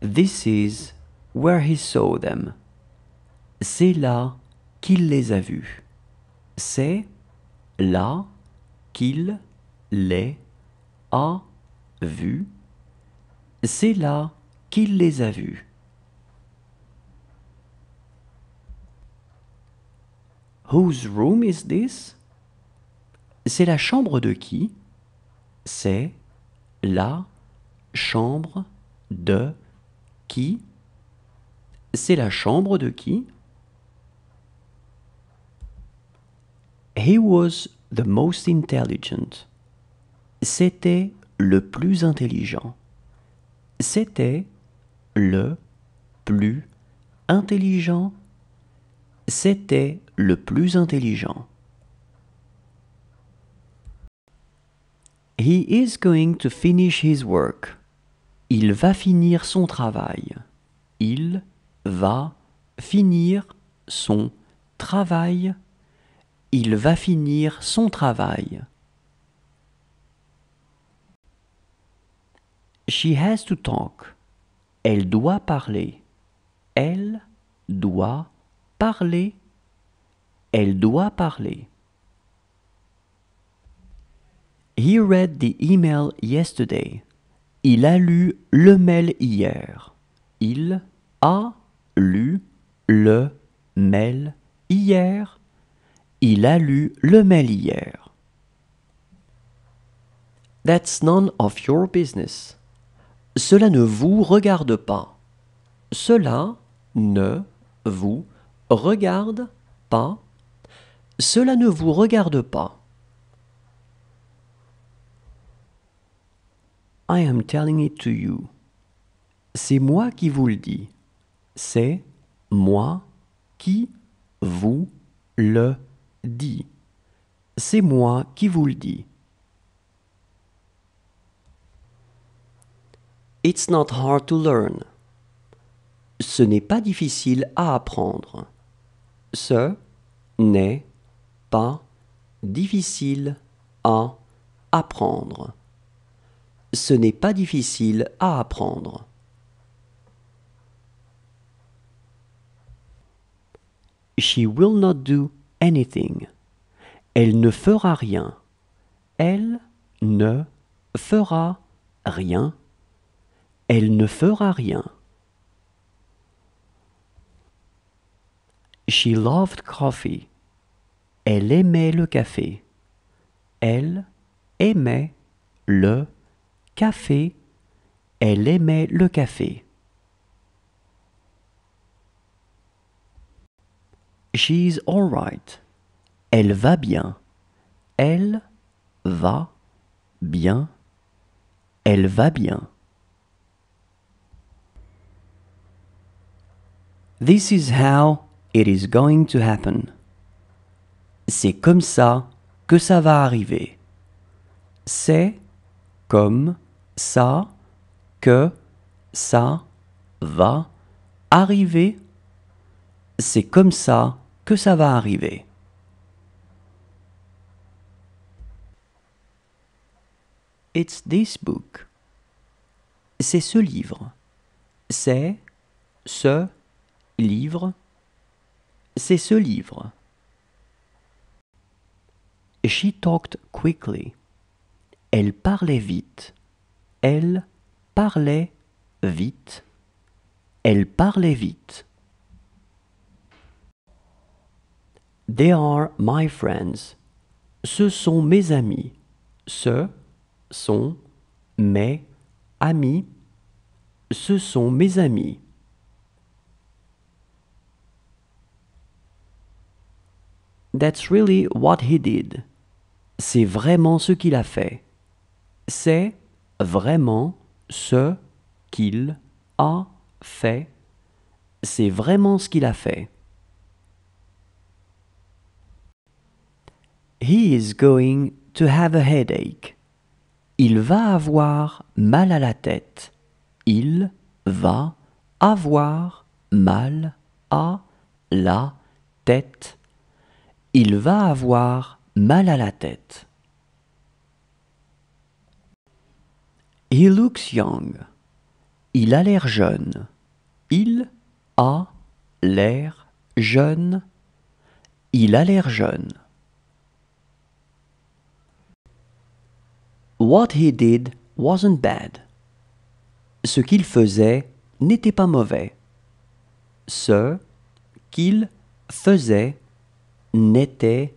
This is where he saw them. C'est là qu'il les a vus. C'est là qu'il les a vus. C'est là qu'il les a vus. Whose room is this? C'est la chambre de qui? C'est la chambre de qui C'est la chambre de qui He was the most intelligent. C'était le plus intelligent. C'était le plus intelligent. C'était le plus intelligent. He is going to finish his work. Il va finir son travail. Il va finir son travail. Il va finir son travail. She has to talk. Elle doit parler. Elle doit parler. Elle doit parler. He read the email yesterday. Il a lu le mail hier. Il a lu le mail hier. Il a lu le mail hier. That's none of your business. Cela ne vous regarde pas. Cela ne vous regarde pas. Cela ne vous regarde pas. I am telling it to you. C'est moi qui vous le dis. C'est moi qui vous le dis. C'est moi qui vous le dis. It's not hard to learn. Ce n'est pas difficile à apprendre. Ce n'est pas difficile à apprendre ce n'est pas difficile à apprendre. She will not do anything. Elle ne fera rien. Elle ne fera rien. Elle ne fera rien. She loved coffee. Elle aimait le café. Elle aimait le café. Elle aimait le café. She's alright. Elle va bien. Elle va bien. Elle va bien. This is how it is going to happen. C'est comme ça que ça va arriver. C'est comme ça, que, ça, va, arriver. C'est comme ça que ça va arriver. It's this book. C'est ce livre. C'est ce livre. C'est ce livre. She talked quickly. Elle parlait vite. Elle parlait vite. Elle parlait vite. They are my friends. Ce sont mes amis. Ce sont mes amis. Ce sont mes amis. That's really what he did. C'est vraiment ce qu'il a fait. C'est vraiment ce qu'il a fait. C'est vraiment ce qu'il a fait. He is going to have a headache. Il va avoir mal à la tête. Il va avoir mal à la tête. Il va avoir mal à la tête. looks young. Il a l'air jeune. Il a l'air jeune. Il a l'air jeune. What he did wasn't bad. Ce qu'il faisait n'était pas mauvais. Ce qu'il faisait n'était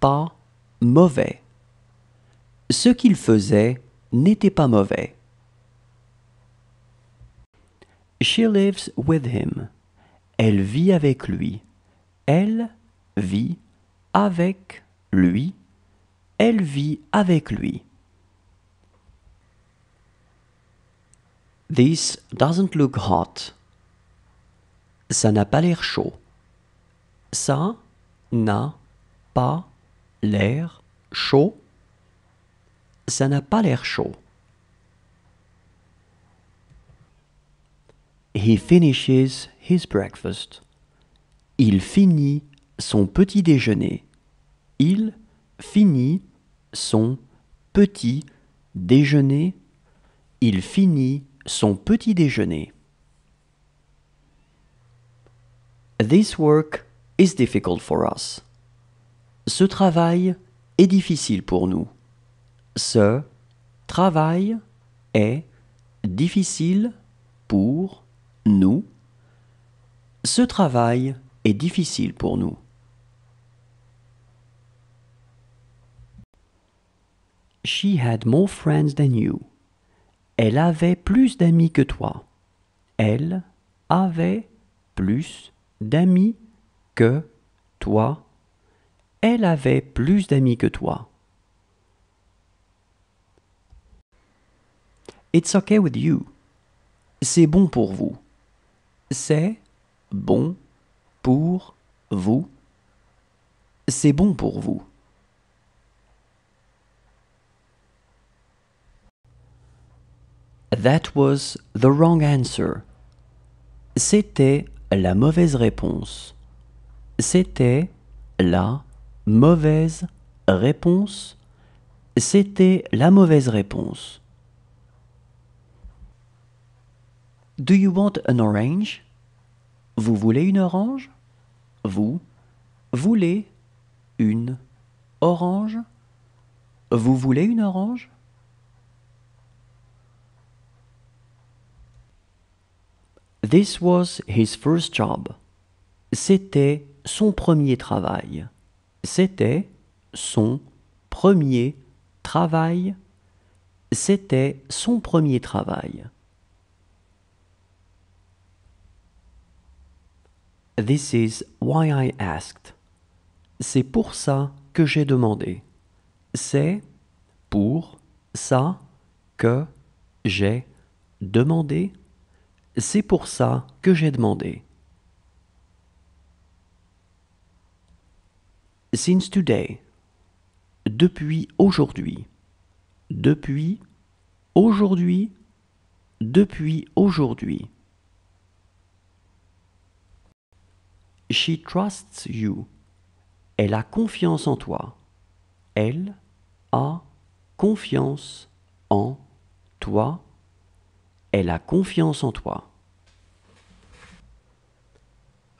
pas mauvais. Ce qu'il faisait n'était pas mauvais. She lives with him. Elle vit avec lui. Elle vit avec lui. Elle vit avec lui. This doesn't look hot. Ça n'a pas l'air chaud. Ça n'a pas l'air chaud ça n'a pas l'air chaud. He finishes his breakfast. Il finit son petit déjeuner. Il finit son petit déjeuner. Il finit son petit déjeuner. This work is difficult for us. Ce travail est difficile pour nous. Ce travail est difficile pour nous. Ce travail est difficile pour nous. She had more friends than you. Elle avait plus d'amis que toi. Elle avait plus d'amis que toi. Elle avait plus d'amis que toi. It's okay with you. C'est bon pour vous. C'est bon pour vous. C'est bon pour vous. That was the wrong answer. C'était la mauvaise réponse. C'était la mauvaise réponse. C'était la mauvaise réponse. Do you want an orange? Vous voulez une orange? Vous voulez une orange? Vous voulez une orange? This was his first job. C'était son premier travail. C'était son premier travail. C'était son premier travail. This is why I asked. C'est pour ça que j'ai demandé. C'est pour ça que j'ai demandé. C'est pour ça que j'ai demandé. Since today. Depuis aujourd'hui. Depuis aujourd'hui. Depuis aujourd'hui. She trusts you. Elle a confiance en toi. Elle a confiance en toi. Elle a confiance en toi.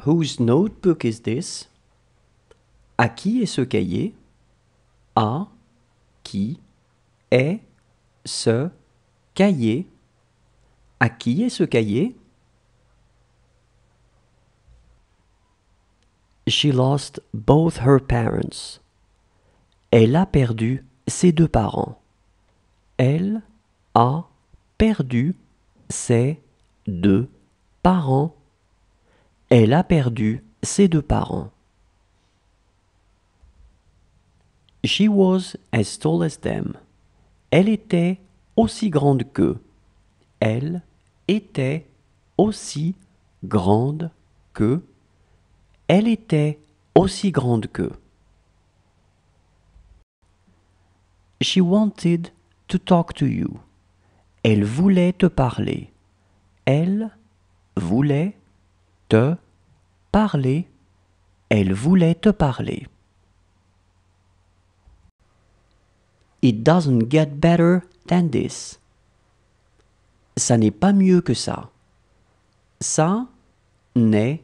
Whose notebook is this? À qui est ce cahier? À qui est ce cahier? À qui est ce cahier? she lost both her parents. Elle a perdu ses deux parents. Elle a perdu ses deux parents. Elle a perdu ses deux parents. She was as tall as them. Elle était aussi grande qu'eux. Elle était aussi grande que elle était aussi grande que. She wanted to talk to you. Elle voulait te parler. Elle voulait te parler. Elle voulait te parler. It doesn't get better than this. Ça n'est pas mieux que ça. Ça n'est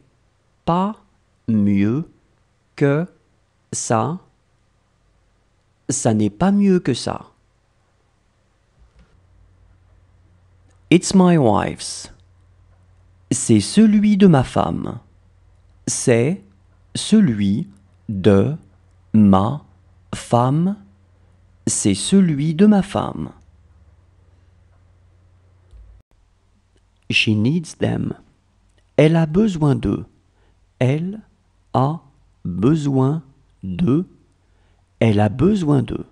pas mieux que ça. Ça n'est pas mieux que ça. It's my wife's. C'est celui de ma femme. C'est celui de ma femme. C'est celui de ma femme. She needs them. Elle a besoin d'eux. Elle a besoin d'eux. elle a besoin d'eux.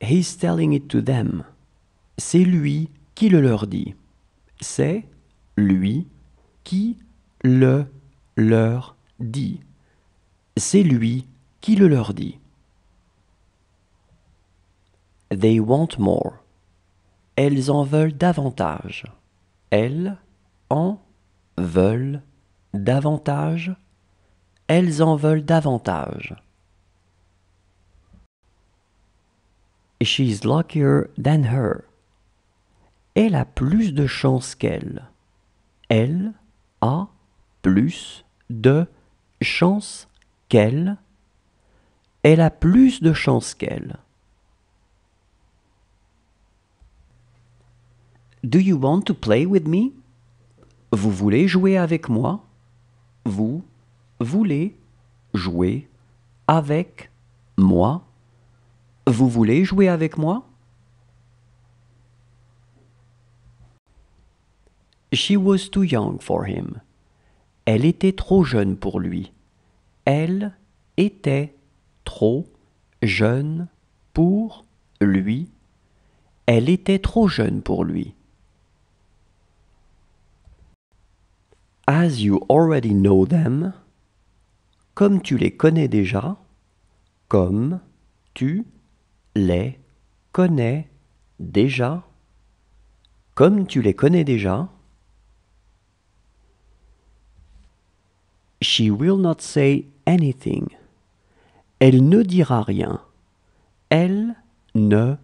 He's telling it to them. C'est lui qui le leur dit. C'est lui qui le leur dit. C'est lui qui le leur dit. They want more. Elles en veulent davantage. Elles en veulent davantage, elles en veulent davantage. She's luckier than her. Elle a plus de chance qu'elle. Elle a plus de chance qu'elle. Elle a plus de chance qu'elle. Do you want to play with me? Vous voulez jouer avec moi Vous voulez jouer avec moi Vous voulez jouer avec moi She was too young for him. Elle était trop jeune pour lui. Elle était trop jeune pour lui. Elle était trop jeune pour lui. As you already know them, comme tu les connais déjà, comme tu les connais déjà, comme tu les connais déjà. She will not say anything. Elle ne dira rien. Elle ne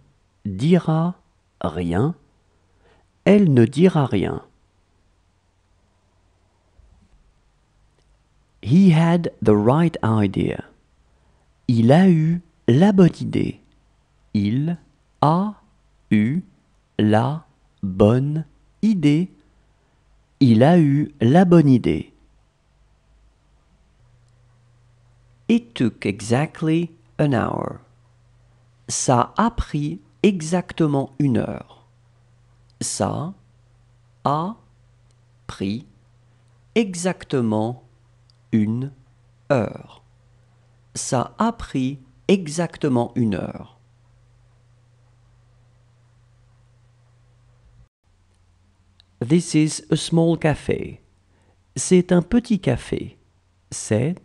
dira rien. Elle ne dira rien. He had the right idea. Il a eu la bonne idée. Il a eu la bonne idée. Il a eu la bonne idée. It took exactly an hour. Ça a pris exactement une heure. Ça a pris exactement une heure. Ça a pris exactement une heure. This is a small café. C'est un petit café. C'est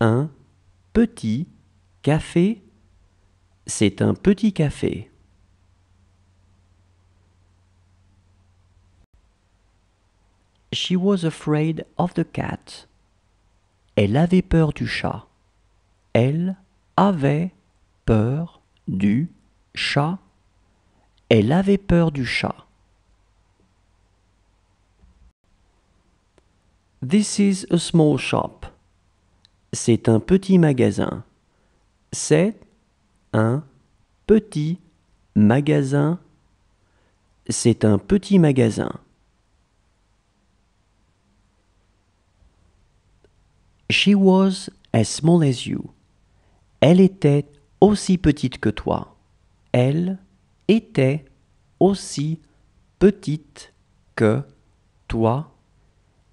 un petit café. C'est un petit café. She was afraid of the cat. Elle avait peur du chat. Elle avait peur du chat. Elle avait peur du chat. This is a small shop. C'est un petit magasin. C'est un petit magasin. C'est un petit magasin. She was as small as you. Elle était aussi petite que toi. Elle était aussi petite que toi.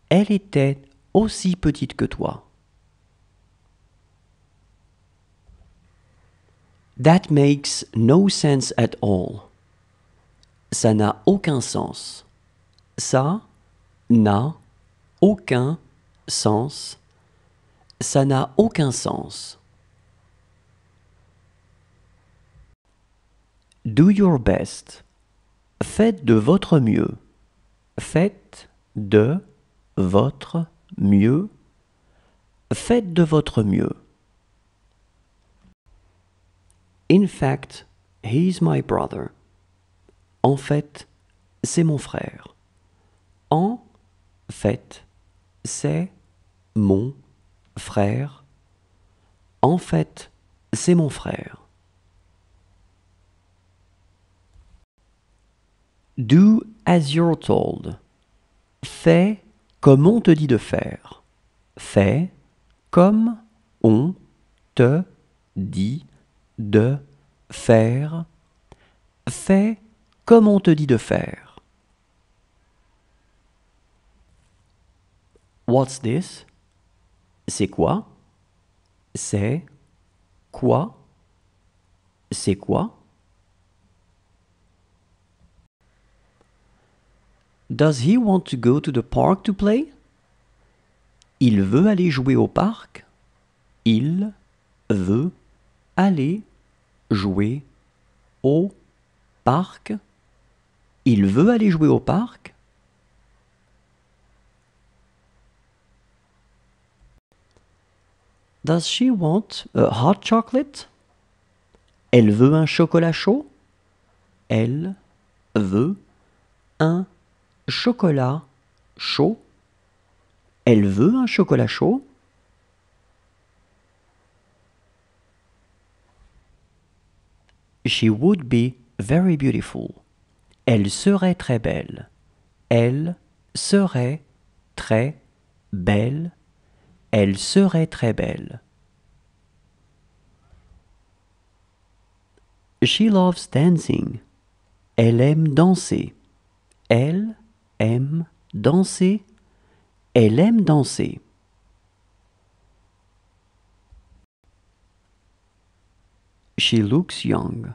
Elle était aussi petite que toi. That makes no sense at all. Ça n'a aucun sens. Ça n'a aucun sens ça n'a aucun sens. Do your best. Faites de votre mieux. Faites de votre mieux. Faites de votre mieux. In fact, he's my brother. En fait, c'est mon frère. En fait, c'est mon frère. En fait, c'est mon frère. Do as you're told. Fais comme on te dit de faire. Fais comme on te dit de faire. Fais comme on te dit de faire. What's this? C'est quoi C'est quoi C'est quoi Does he want to go to the park to play Il veut aller jouer au parc. Il veut aller jouer au parc. Il veut aller jouer au parc. Does she want a hot chocolate? Elle veut un chocolat chaud? Elle veut un chocolat chaud? Elle veut un chocolat chaud? She would be very beautiful. Elle serait très belle. Elle serait très belle elle serait très belle. She loves dancing. Elle aime danser. Elle aime danser. Elle aime danser. She looks young.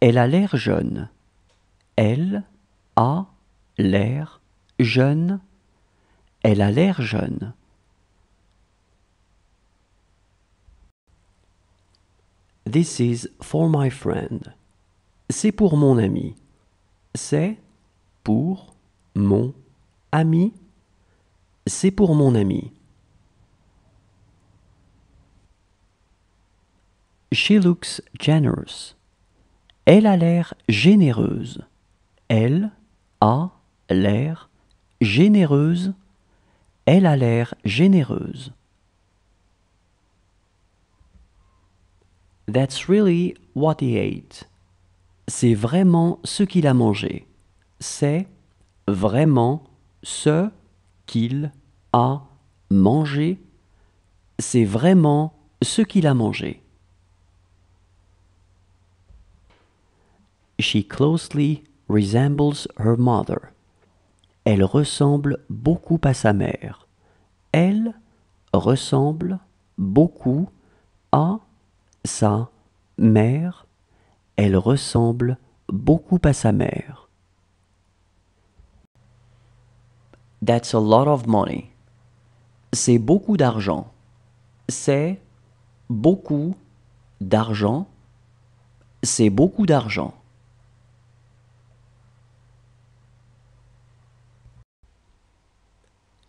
Elle a l'air jeune. Elle a l'air jeune. Elle a l'air jeune. This is for my friend. C'est pour mon ami. C'est pour mon ami. C'est pour mon ami. She looks generous. Elle a l'air généreuse. Elle a l'air généreuse. Elle a l'air généreuse. That's really what he ate. C'est vraiment ce qu'il a mangé. C'est vraiment ce qu'il a mangé. C'est vraiment ce qu'il a mangé. She closely resembles her mother. Elle ressemble beaucoup à sa mère. Elle ressemble beaucoup à sa mère, elle ressemble beaucoup à sa mère. That's a lot of money. C'est beaucoup d'argent. C'est beaucoup d'argent. C'est beaucoup d'argent.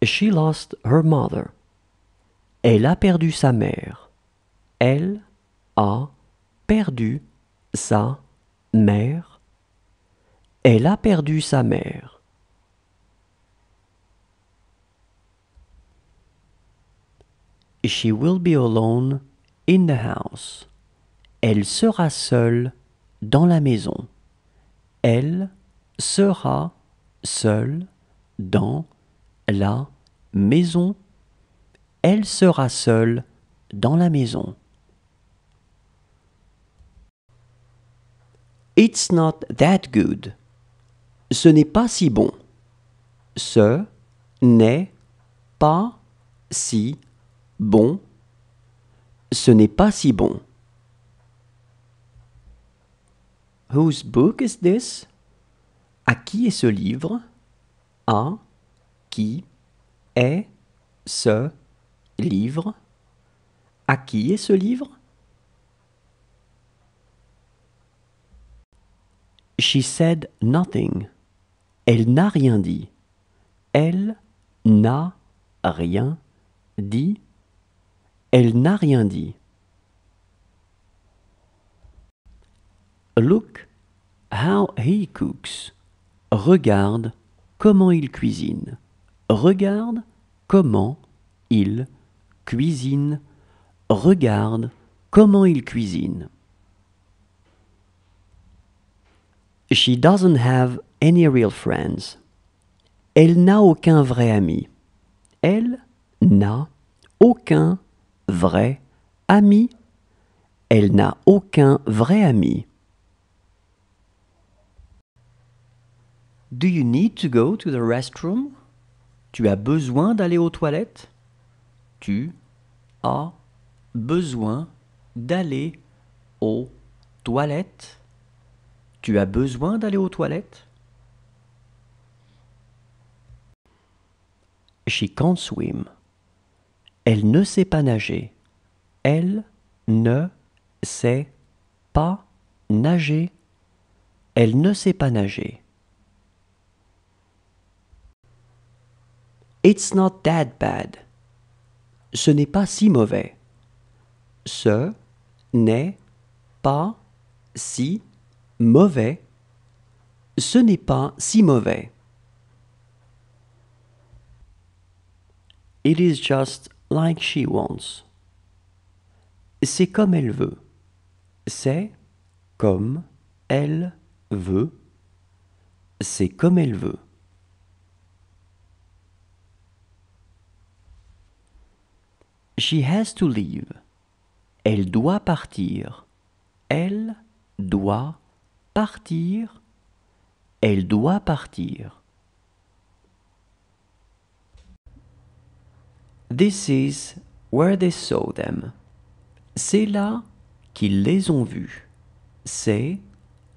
She lost her mother. Elle a perdu sa mère. Elle a perdu sa mère. Elle a perdu sa mère. She will be alone in the house. Elle sera seule dans la maison. Elle sera seule dans la maison. Elle sera seule dans la maison. It's not that good. Ce n'est pas si bon. Ce n'est pas si bon. Ce n'est pas si bon. Whose book is this? À qui est ce livre? À qui est ce livre? À qui est ce livre? She said nothing. Elle n'a rien dit. Elle n'a rien dit. Elle n'a rien dit. Look how he cooks. Regarde comment il cuisine. Regarde comment il cuisine. Regarde comment il cuisine. She doesn't have any real friends. Elle n'a aucun vrai ami. Elle n'a aucun vrai ami. Elle n'a aucun vrai ami. Do you need to go to the restroom? Tu as besoin d'aller aux toilettes? Tu as besoin d'aller aux toilettes? Tu as besoin d'aller aux toilettes? She can't swim. Elle ne sait pas nager. Elle ne sait pas nager. Elle ne sait pas nager. It's not that bad. Ce n'est pas si mauvais. Ce n'est pas si mauvais, ce n'est pas si mauvais. It is just like she wants. C'est comme elle veut. C'est comme elle veut. C'est comme elle veut. She has to leave. Elle doit partir. Elle doit partir, elle doit partir. This is where they saw them. C'est là qu'ils les ont vus. C'est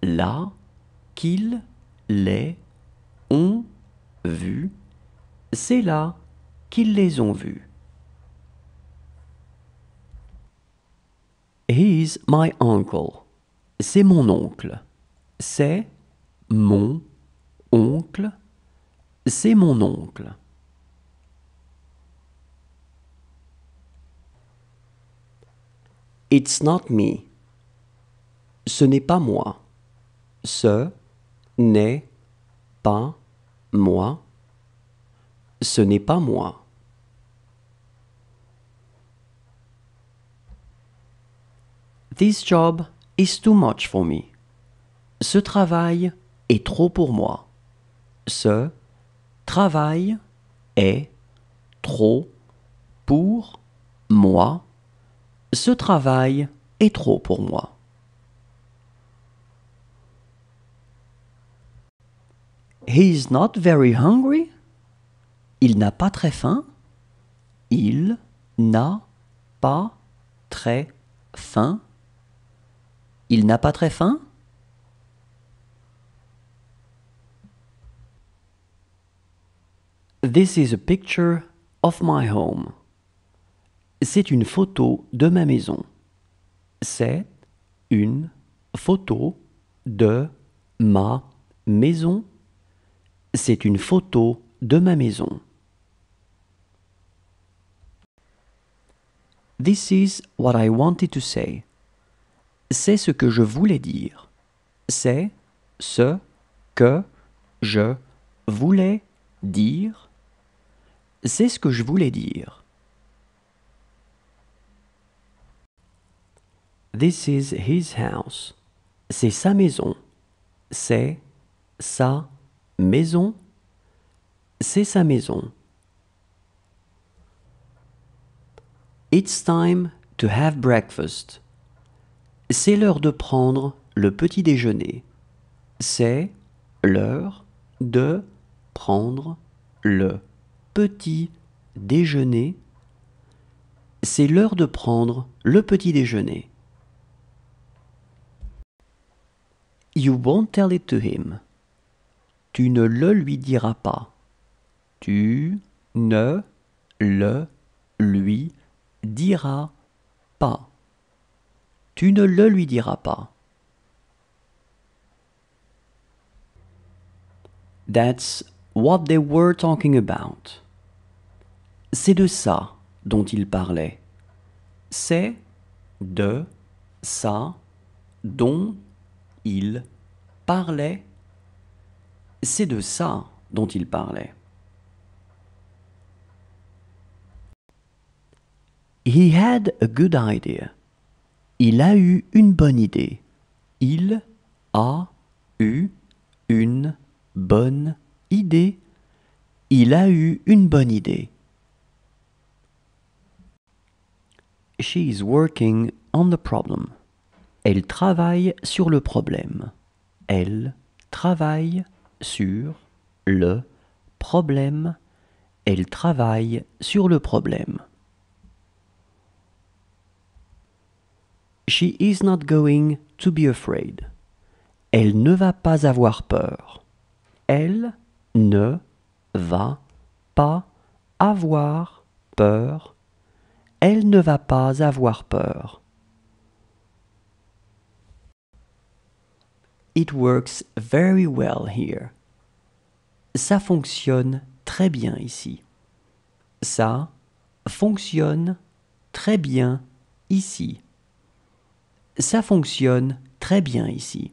là qu'ils les ont vus. C'est là qu'ils les ont vus. is my uncle. C'est mon oncle. C'est mon oncle. C'est mon oncle. It's not me. Ce n'est pas moi. Ce n'est pas moi. Ce n'est pas moi. This job is too much for me. Ce travail est trop pour moi. Ce travail est trop pour moi. Ce travail est trop pour moi. He's not very hungry. Il n'a pas très faim. Il n'a pas très faim. Il n'a pas très faim. This is a picture of my home. C'est une photo de ma maison. C'est une photo de ma maison. C'est une photo de ma maison. This is what I wanted to say. C'est ce que je voulais dire. C'est ce que je voulais dire. C'est ce que je voulais dire. This is his house. C'est sa maison. C'est sa maison. C'est sa maison. It's time to have breakfast. C'est l'heure de prendre le petit déjeuner. C'est l'heure de prendre le petit déjeuner, c'est l'heure de prendre le petit déjeuner. You won't tell it to him. Tu ne le lui diras pas. Tu ne le lui diras pas. Tu ne le lui diras pas. That's what they were talking about. C'est de ça dont il parlait. C'est de ça dont il parlait. C'est de ça dont il parlait. He had a good idea. Il a eu une bonne idée. Il a eu une bonne idée. Il a eu une bonne idée. She is working on the problem. Elle travaille sur le problème. Elle travaille sur le problème. Elle travaille sur le problème. She is not going to be afraid. Elle ne va pas avoir peur. Elle ne va pas avoir peur elle ne va pas avoir peur. It works very well here. Ça fonctionne très bien ici. Ça fonctionne très bien ici. Ça fonctionne très bien ici.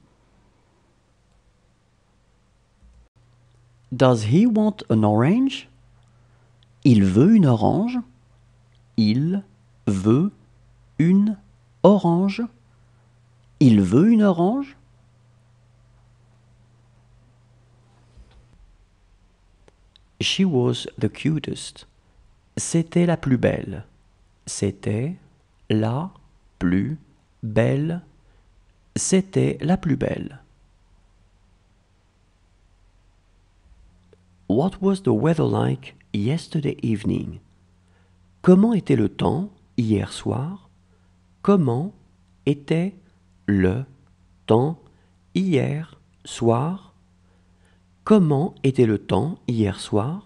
Does he want an orange? Il veut une orange? Il veut une orange. Il veut une orange. She was the cutest. C'était la plus belle. C'était la plus belle. C'était la plus belle. What was the weather like yesterday evening? Comment était le temps hier soir Comment était le temps hier soir Comment était le temps hier soir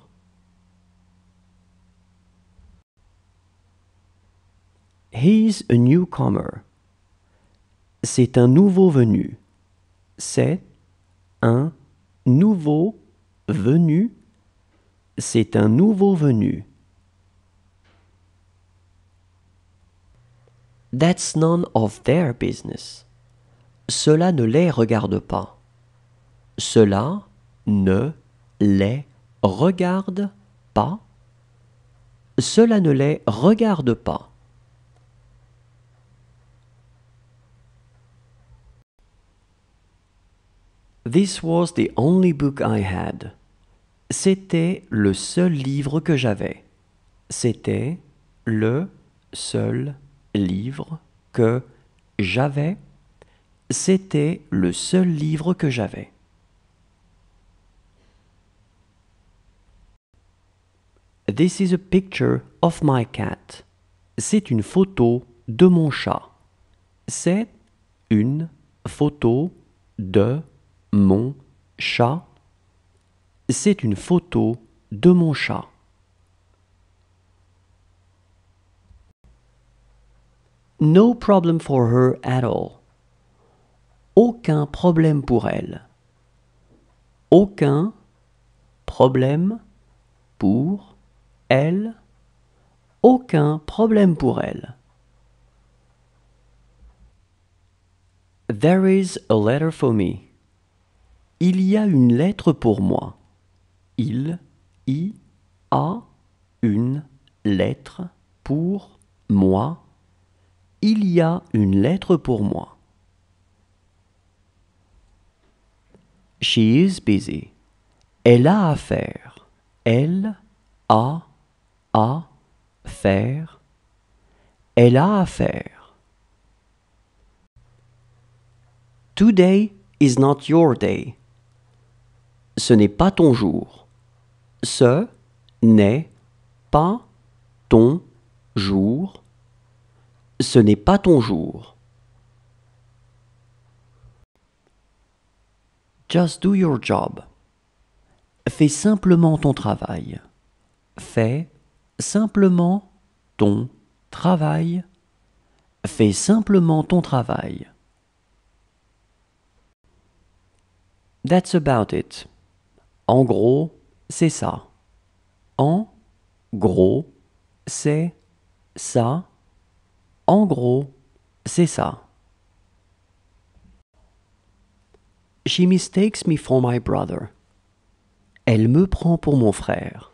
He's a newcomer. C'est un nouveau venu. C'est un nouveau venu. C'est un nouveau venu. That's none of their business. Cela ne les regarde pas. Cela ne les regarde pas. Cela ne les regarde pas. This was the only book I had. C'était le seul livre que j'avais. C'était le seul livre que j'avais, c'était le seul livre que j'avais. This is a picture of my cat. C'est une photo de mon chat. C'est une photo de mon chat. C'est une photo de mon chat. No problem for her at all. Aucun problème pour elle. Aucun problème pour elle. Aucun problème pour elle. There is a letter for me. Il y a une lettre pour moi. Il y a une lettre pour moi. Il y a une lettre pour moi. She is busy. Elle a à faire. Elle a à faire. Elle a à faire. Today is not your day. Ce n'est pas ton jour. Ce n'est pas ton jour. Ce n'est pas ton jour. Just do your job. Fais simplement ton travail. Fais simplement ton travail. Fais simplement ton travail. That's about it. En gros, c'est ça. En gros, c'est ça. En gros, c'est ça. She mistakes me for my brother. Elle me prend pour mon frère.